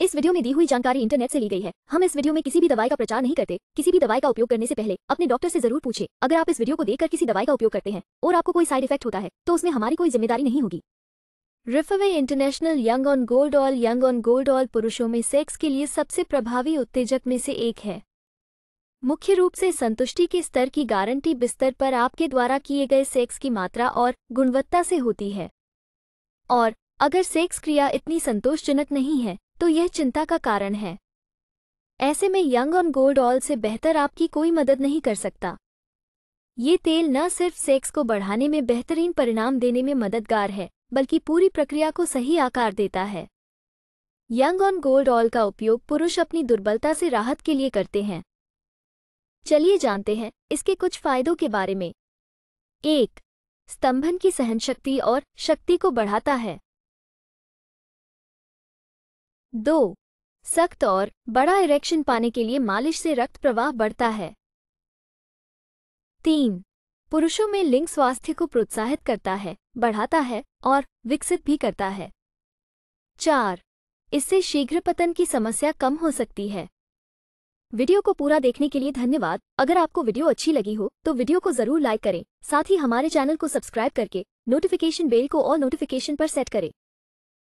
इस वीडियो में दी हुई जानकारी इंटरनेट से ली गई है हम इस वीडियो में किसी भी दवाई का प्रचार नहीं करते किसी भी दवाई का उपयोग करने से पहले अपने डॉक्टर से जरूर पूछे अगर आप इस वीडियो को देखकर किसी दवाई का उपयोग करते हैं और आपको कोई साइड इफेक्ट होता है तो उसमें हमारी कोई जिम्मेदारी नहीं होगी रिफवे international young on gold all young on gold all पुरुषों में सेक्स के लिए सबसे प्रभावी उत्तेजक में से एक है मुख्य रूप से संतुष्टि के स्तर की गारंटी बिस्तर पर आपके द्वारा किए गए सेक्स की मात्रा और गुणवत्ता से होती है और अगर सेक्स क्रिया इतनी संतोषजनक नहीं है तो यह चिंता का कारण है ऐसे में यंग ऑन गोल्ड ऑयल से बेहतर आपकी कोई मदद नहीं कर सकता ये तेल न सिर्फ सेक्स को बढ़ाने में बेहतरीन परिणाम देने में मददगार है बल्कि पूरी प्रक्रिया को सही आकार देता है यंग ऑन गोल्ड ऑयल का उपयोग पुरुष अपनी दुर्बलता से राहत के लिए करते हैं चलिए जानते हैं इसके कुछ फायदों के बारे में एक स्तंभन की सहनशक्ति और शक्ति को बढ़ाता है दो सख्त और बड़ा इरेक्शन पाने के लिए मालिश से रक्त प्रवाह बढ़ता है तीन पुरुषों में लिंग स्वास्थ्य को प्रोत्साहित करता है बढ़ाता है और विकसित भी करता है चार इससे शीघ्र पतन की समस्या कम हो सकती है वीडियो को पूरा देखने के लिए धन्यवाद अगर आपको वीडियो अच्छी लगी हो तो वीडियो को जरूर लाइक करें साथ ही हमारे चैनल को सब्सक्राइब करके नोटिफिकेशन बेल को और नोटिफिकेशन पर सेट करें